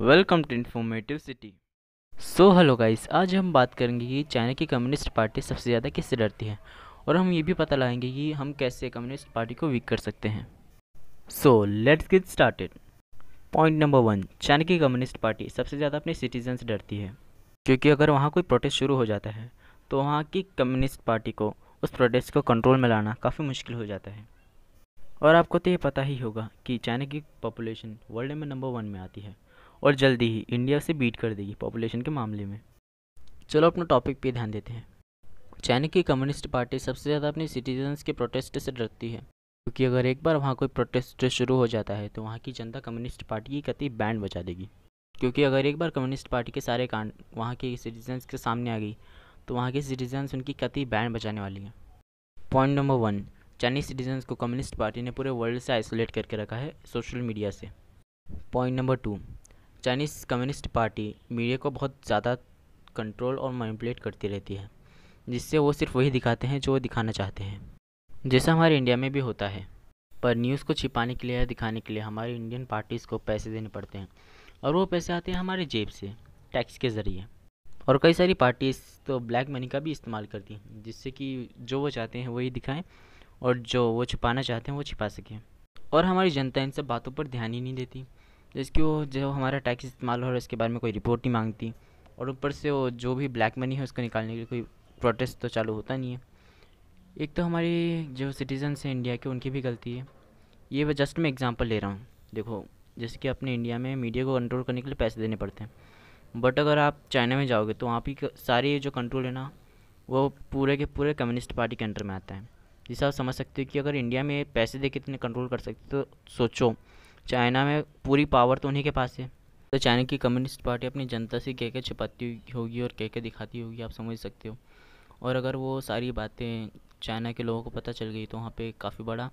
welcome to informative city so hello guys आज हम बात करेंगे कि चाइना की कम्युनिस्ट पार्टी सबसे ज़्यादा किससे डरती है और हम ये भी पता लगाएंगे कि हम कैसे कम्युनिस्ट पार्टी को वीक कर सकते हैं so let's get started point number one China की कम्युनिस्ट पार्टी सबसे ज़्यादा अपने सिटीजन से डरती है क्योंकि अगर वहाँ कोई प्रोटेस्ट शुरू हो जाता है तो वहाँ की कम्युनिस्ट पार्टी को उस प्रोटेस्ट को कंट्रोल में लाना काफ़ी मुश्किल हो जाता है और आपको तो ये पता ही होगा कि चाइना की पॉपुलेशन वर्ल्ड में नंबर वन में आती है और जल्दी ही इंडिया से बीट कर देगी पॉपुलेशन के मामले में चलो अपना टॉपिक पे ध्यान देते हैं चाइना की कम्युनिस्ट पार्टी सबसे ज़्यादा अपने सिटीजन्स के प्रोटेस्ट से डरती है क्योंकि अगर एक बार वहाँ कोई प्रोटेस्ट शुरू हो जाता है तो वहाँ की जनता कम्युनिस्ट पार्टी की कति बैंड बचा देगी क्योंकि अगर एक बार कम्युनिस्ट पार्टी के सारे कांड वहाँ के सिटीजन्स के सामने आ गई तो वहाँ के सिटीजन्स उनकी कति बैंड बचाने वाली हैं point number one Chinese citizens को कम्युनिस्ट पार्टी ने पूरे वर्ल्ड से आइसोलेट करके रखा है सोशल मीडिया से point number two Chinese communist party media को बहुत ज़्यादा कंट्रोल और मैनिपुलेट करती रहती है जिससे वो सिर्फ वही दिखाते हैं जो वो दिखाना चाहते हैं जैसा हमारे इंडिया में भी होता है पर न्यूज़ को छिपाने के लिए या दिखाने के लिए हमारे इंडियन पार्टीज़ को पैसे देने पड़ते हैं और वो पैसे आते हैं हमारे जेब से टैक्स के ज़रिए और कई सारी पार्टीज़ तो ब्लैक मनी का भी इस्तेमाल करती हैं जिससे कि जो वो चाहते हैं वही दिखाएं और जो वो छिपाना चाहते हैं वो छिपा सकें और हमारी जनता इन सब बातों पर ध्यान ही नहीं देती जिसकी वो जो हमारा टैक्स इस्तेमाल हो रहा है उसके बारे में कोई रिपोर्ट नहीं मांगती और ऊपर से वो जो भी ब्लैक मनी है उसको निकालने के लिए कोई प्रोटेस्ट तो चालू होता नहीं है एक तो हमारी जो सिटीजन्स हैं इंडिया के उनकी भी गलती है ये मैं जस्ट मैं एग्ज़ाम्पल ले रहा हूँ देखो जैसे कि अपने इंडिया में मीडिया को कंट्रोल करने के लिए पैसे देने पड़ते हैं बट अगर आप चाइना में जाओगे तो वहाँ पर सारे जो कंट्रोल है ना वो पूरे के पूरे कम्युनिस्ट पार्टी के अंडर में आता है जिसे आप समझ सकते हो कि अगर इंडिया में पैसे दे के इतने कंट्रोल कर सकते तो सोचो चाइना में पूरी पावर तो उन्हीं के पास है तो चाइना की कम्युनिस्ट पार्टी अपनी जनता से कह के छिपाती होगी और कह के दिखाती होगी आप समझ सकते हो और अगर वो सारी बातें चाइना के लोगों को पता चल गई तो वहाँ पे काफ़ी बड़ा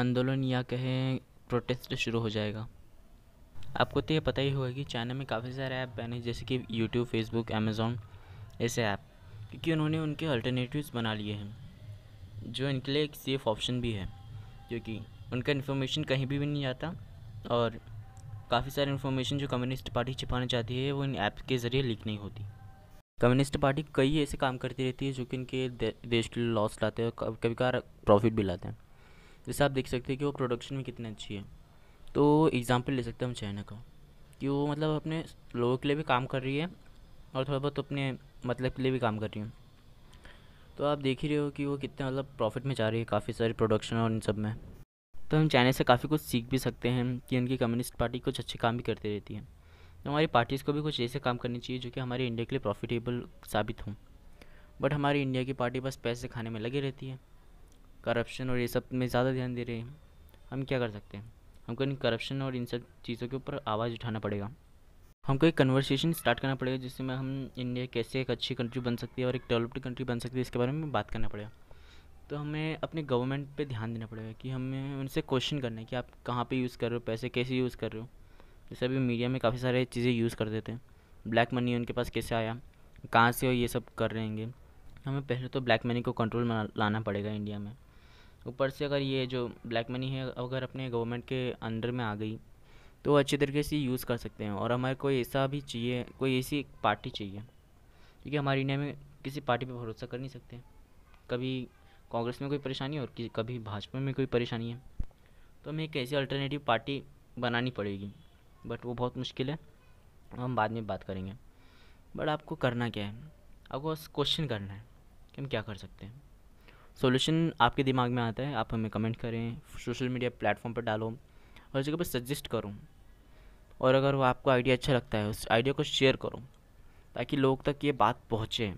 आंदोलन या कहें प्रोटेस्ट शुरू हो जाएगा आपको तो ये पता ही होगा कि चाइना में काफ़ी सारे ऐप बने जैसे कि यूट्यूब फेसबुक अमेज़ोन ऐसे ऐप क्योंकि उन्होंने उनके अल्टरनेटिव्स बना लिए हैं जो इनके लिए एक सेफ़ ऑप्शन भी है क्योंकि उनका इन्फॉर्मेशन कहीं भी, भी नहीं आता और काफ़ी सारी इन्फॉर्मेशन जो कम्युनिस्ट पार्टी छिपाना चाहती है वो इन ऐप के ज़रिए लीक नहीं होती कम्युनिस्ट पार्टी कई ऐसे काम करती रहती है जो कि इनके देश के लिए लॉस लाते हैं और कभी कभार प्रॉफिट भी लाते हैं जैसे आप देख सकते हैं कि वो प्रोडक्शन में कितनी अच्छी है तो एग्ज़ाम्पल ले सकते हैं हम चाइना का कि वो मतलब अपने लोगों के लिए भी काम कर रही है और थोड़ा बहुत अपने मतलब के लिए भी काम कर रही है तो आप देख ही रहे हो कि वो कितने मतलब प्रॉफिट में जा रही है काफ़ी सारी प्रोडक्शन और इन सब में तो हम चाइना से काफ़ी कुछ सीख भी सकते हैं कि उनकी कम्युनिस्ट पार्टी कुछ अच्छे काम भी करती रहती है तो हमारी पार्टीज़ को भी कुछ ऐसे काम करने चाहिए जो कि हमारे इंडिया के लिए प्रॉफिटेबल साबित हों बट हमारी इंडिया की पार्टी बस पैसे खाने में लगी रहती है करप्शन और ये सब में ज़्यादा ध्यान दे रही है हम क्या कर सकते हैं हमको इन करप्शन और इन सब चीज़ों के ऊपर आवाज़ उठाना पड़ेगा हमको एक कन्वर्सेशन स्टार्ट करना पड़ेगा जिसमें हम इंडिया कैसे एक अच्छी कंट्री बन सकती है और एक डेवलप्ड कंट्री बन सकती है इसके बारे में बात करना पड़ेगा तो हमें अपने गवर्नमेंट पे ध्यान देना पड़ेगा कि हमें उनसे क्वेश्चन करना है कि आप कहाँ पे यूज़ कर रहे हो पैसे कैसे यूज़ कर रहे हो जैसे अभी मीडिया में काफ़ी सारे चीज़ें यूज़ कर देते हैं ब्लैक मनी उनके पास कैसे आया कहाँ से ये सब कर रहे हैं हमें पहले तो ब्लैक मनी को कंट्रोल में लाना पड़ेगा इंडिया में ऊपर से अगर ये जो ब्लैक मनी है अगर अपने गवर्नमेंट के अंडर में आ गई तो अच्छे तरीके से यूज़ कर सकते हैं और हमारे कोई ऐसा भी चाहिए कोई ऐसी पार्टी चाहिए क्योंकि हमारे इंडिया में किसी पार्टी पे भरोसा कर नहीं सकते कभी कांग्रेस में कोई परेशानी और कभी भाजपा में कोई परेशानी है तो हमें एक ऐसी अल्टरनेटिव पार्टी बनानी पड़ेगी बट वो बहुत मुश्किल है हम बाद में बात करेंगे बट आपको करना क्या है आपको बस क्वेश्चन करना है कि हम क्या कर सकते हैं सोल्यूशन आपके दिमाग में आता है आप हमें कमेंट करें सोशल मीडिया प्लेटफॉर्म पर डालो हर जगह पर सजेस्ट करो और अगर वो आपको आइडिया अच्छा लगता है उस आइडिया को शेयर करो ताकि लोग तक ये बात पहुँचे